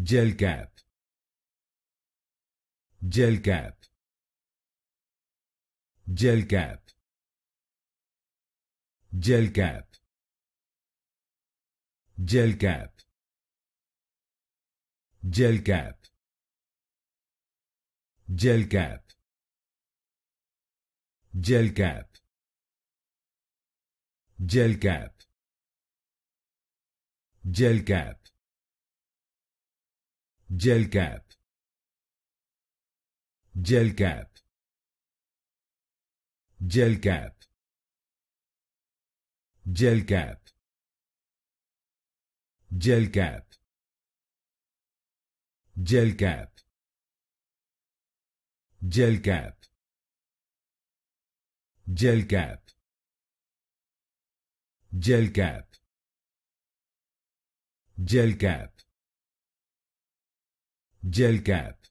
gel cap gel cap gel cap gel cap gel cap gel cap gel cap gel cap gel cap gel cap gel cap gel cap gel cap gel cap gel cap gel cap gel cap gel cap gel cap gel cap gel cap